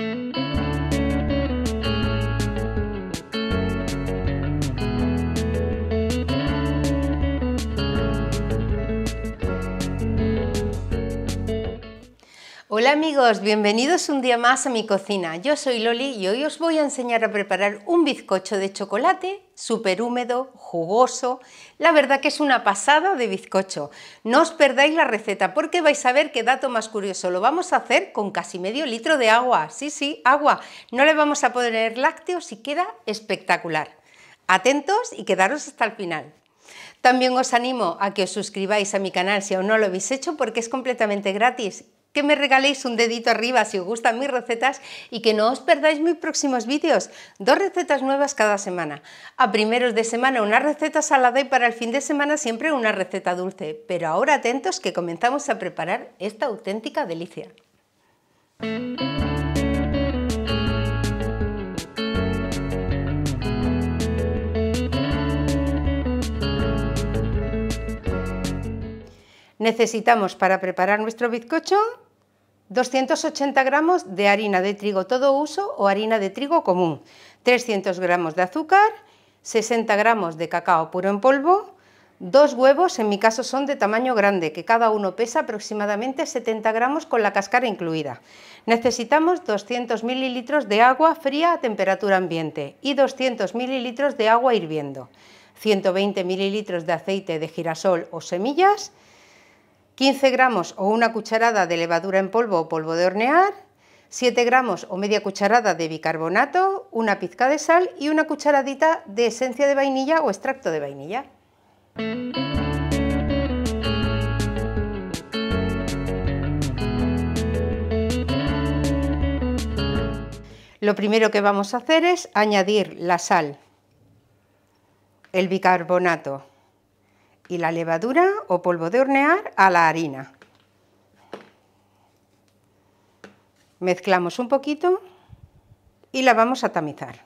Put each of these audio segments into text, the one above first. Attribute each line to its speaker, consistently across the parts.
Speaker 1: Música Hola amigos, bienvenidos un día más a mi cocina. Yo soy Loli y hoy os voy a enseñar a preparar un bizcocho de chocolate súper húmedo, jugoso. La verdad que es una pasada de bizcocho. No os perdáis la receta porque vais a ver qué dato más curioso. Lo vamos a hacer con casi medio litro de agua. Sí, sí, agua. No le vamos a poner lácteos y queda espectacular. Atentos y quedaros hasta el final. También os animo a que os suscribáis a mi canal si aún no lo habéis hecho porque es completamente gratis que me regaléis un dedito arriba si os gustan mis recetas y que no os perdáis mis próximos vídeos. Dos recetas nuevas cada semana. A primeros de semana una receta salada y para el fin de semana siempre una receta dulce. Pero ahora atentos que comenzamos a preparar esta auténtica delicia. Necesitamos para preparar nuestro bizcocho 280 gramos de harina de trigo todo uso o harina de trigo común, 300 gramos de azúcar, 60 gramos de cacao puro en polvo, dos huevos, en mi caso son de tamaño grande, que cada uno pesa aproximadamente 70 gramos con la cáscara incluida. Necesitamos 200 mililitros de agua fría a temperatura ambiente y 200 mililitros de agua hirviendo, 120 mililitros de aceite de girasol o semillas, 15 gramos o una cucharada de levadura en polvo o polvo de hornear, 7 gramos o media cucharada de bicarbonato, una pizca de sal y una cucharadita de esencia de vainilla o extracto de vainilla. Lo primero que vamos a hacer es añadir la sal, el bicarbonato, y la levadura o polvo de hornear a la harina. Mezclamos un poquito y la vamos a tamizar.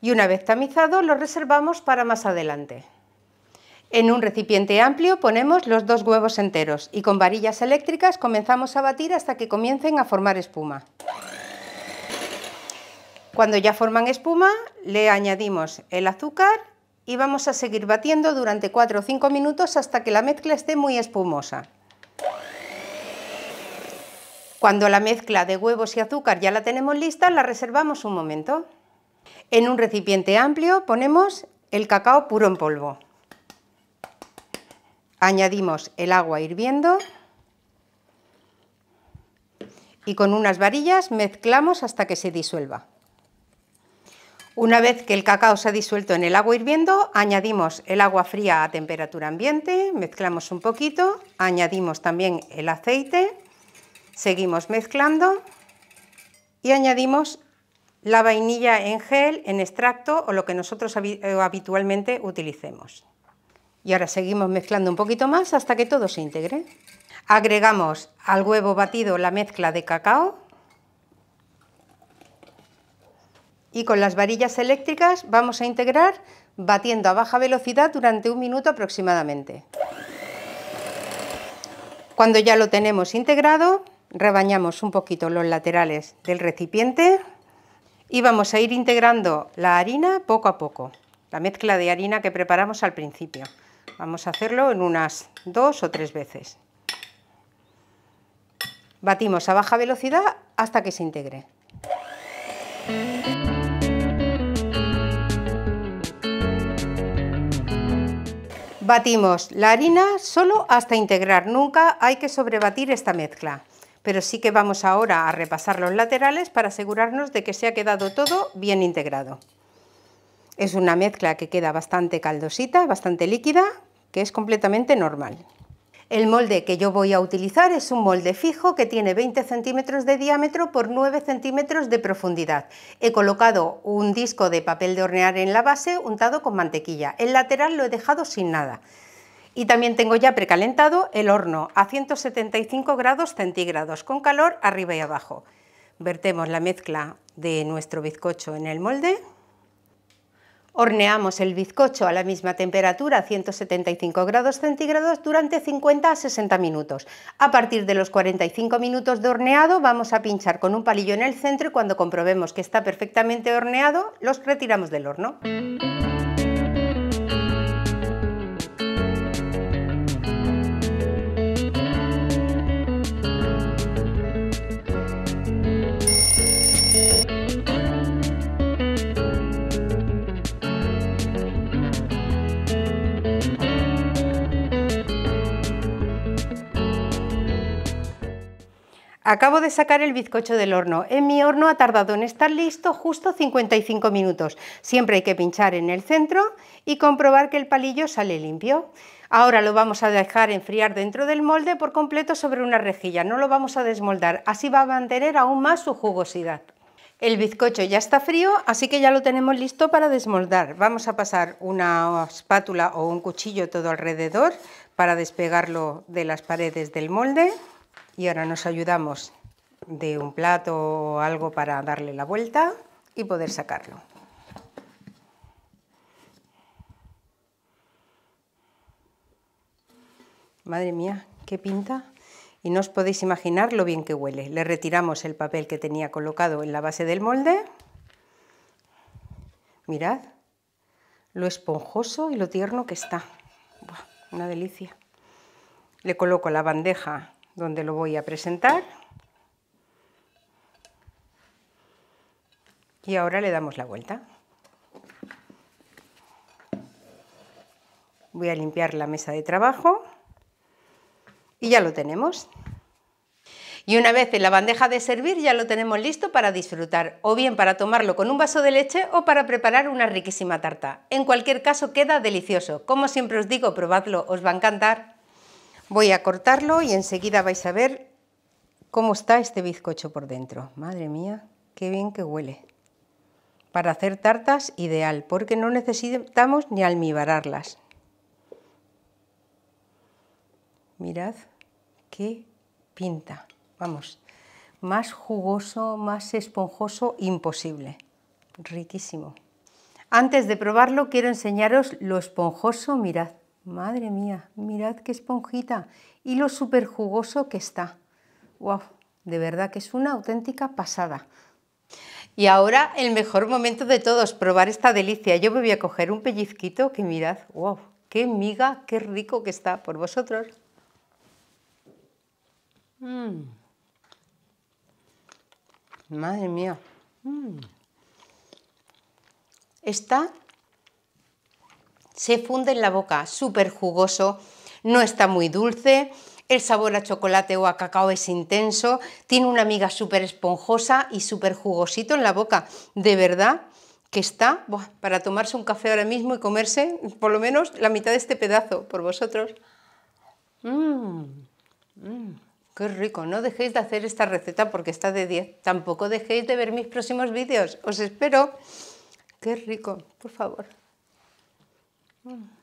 Speaker 1: Y una vez tamizado lo reservamos para más adelante. En un recipiente amplio ponemos los dos huevos enteros y con varillas eléctricas comenzamos a batir hasta que comiencen a formar espuma. Cuando ya forman espuma, le añadimos el azúcar y vamos a seguir batiendo durante 4 o 5 minutos hasta que la mezcla esté muy espumosa. Cuando la mezcla de huevos y azúcar ya la tenemos lista, la reservamos un momento. En un recipiente amplio ponemos el cacao puro en polvo. Añadimos el agua hirviendo y con unas varillas mezclamos hasta que se disuelva. Una vez que el cacao se ha disuelto en el agua hirviendo, añadimos el agua fría a temperatura ambiente, mezclamos un poquito, añadimos también el aceite, seguimos mezclando y añadimos la vainilla en gel, en extracto o lo que nosotros eh, habitualmente utilicemos. Y ahora seguimos mezclando un poquito más hasta que todo se integre. Agregamos al huevo batido la mezcla de cacao y con las varillas eléctricas vamos a integrar batiendo a baja velocidad durante un minuto aproximadamente. Cuando ya lo tenemos integrado, rebañamos un poquito los laterales del recipiente y vamos a ir integrando la harina poco a poco, la mezcla de harina que preparamos al principio. Vamos a hacerlo en unas dos o tres veces. Batimos a baja velocidad hasta que se integre. Batimos la harina solo hasta integrar, nunca hay que sobrebatir esta mezcla, pero sí que vamos ahora a repasar los laterales para asegurarnos de que se ha quedado todo bien integrado. Es una mezcla que queda bastante caldosita, bastante líquida, que es completamente normal. El molde que yo voy a utilizar es un molde fijo que tiene 20 centímetros de diámetro por 9 centímetros de profundidad. He colocado un disco de papel de hornear en la base untado con mantequilla. El lateral lo he dejado sin nada. Y también tengo ya precalentado el horno a 175 grados centígrados con calor arriba y abajo. Vertemos la mezcla de nuestro bizcocho en el molde. Horneamos el bizcocho a la misma temperatura, 175 grados centígrados, durante 50 a 60 minutos. A partir de los 45 minutos de horneado vamos a pinchar con un palillo en el centro y cuando comprobemos que está perfectamente horneado, los retiramos del horno. Acabo de sacar el bizcocho del horno. En eh, mi horno ha tardado en estar listo justo 55 minutos. Siempre hay que pinchar en el centro y comprobar que el palillo sale limpio. Ahora lo vamos a dejar enfriar dentro del molde por completo sobre una rejilla. No lo vamos a desmoldar, así va a mantener aún más su jugosidad. El bizcocho ya está frío, así que ya lo tenemos listo para desmoldar. Vamos a pasar una espátula o un cuchillo todo alrededor para despegarlo de las paredes del molde. Y ahora nos ayudamos de un plato o algo para darle la vuelta y poder sacarlo. Madre mía, qué pinta. Y no os podéis imaginar lo bien que huele. Le retiramos el papel que tenía colocado en la base del molde. Mirad lo esponjoso y lo tierno que está. una delicia. Le coloco la bandeja donde lo voy a presentar. Y ahora le damos la vuelta. Voy a limpiar la mesa de trabajo y ya lo tenemos. Y una vez en la bandeja de servir ya lo tenemos listo para disfrutar, o bien para tomarlo con un vaso de leche o para preparar una riquísima tarta. En cualquier caso queda delicioso. Como siempre os digo, probadlo, os va a encantar. Voy a cortarlo y enseguida vais a ver cómo está este bizcocho por dentro. Madre mía, qué bien que huele. Para hacer tartas, ideal, porque no necesitamos ni almibararlas. Mirad qué pinta. Vamos, más jugoso, más esponjoso, imposible. Riquísimo. Antes de probarlo, quiero enseñaros lo esponjoso, mirad. Madre mía, mirad qué esponjita y lo super jugoso que está. ¡Wow! De verdad que es una auténtica pasada. Y ahora el mejor momento de todos, probar esta delicia. Yo me voy a coger un pellizquito que mirad, wow, qué miga, qué rico que está por vosotros. Mm. Madre mía. Mm. Está se funde en la boca, súper jugoso, no está muy dulce, el sabor a chocolate o a cacao es intenso, tiene una miga súper esponjosa y súper jugosito en la boca, de verdad que está para tomarse un café ahora mismo y comerse por lo menos la mitad de este pedazo por vosotros. Mmm, qué rico, no dejéis de hacer esta receta porque está de 10. Tampoco dejéis de ver mis próximos vídeos, os espero. Qué rico, por favor. 음.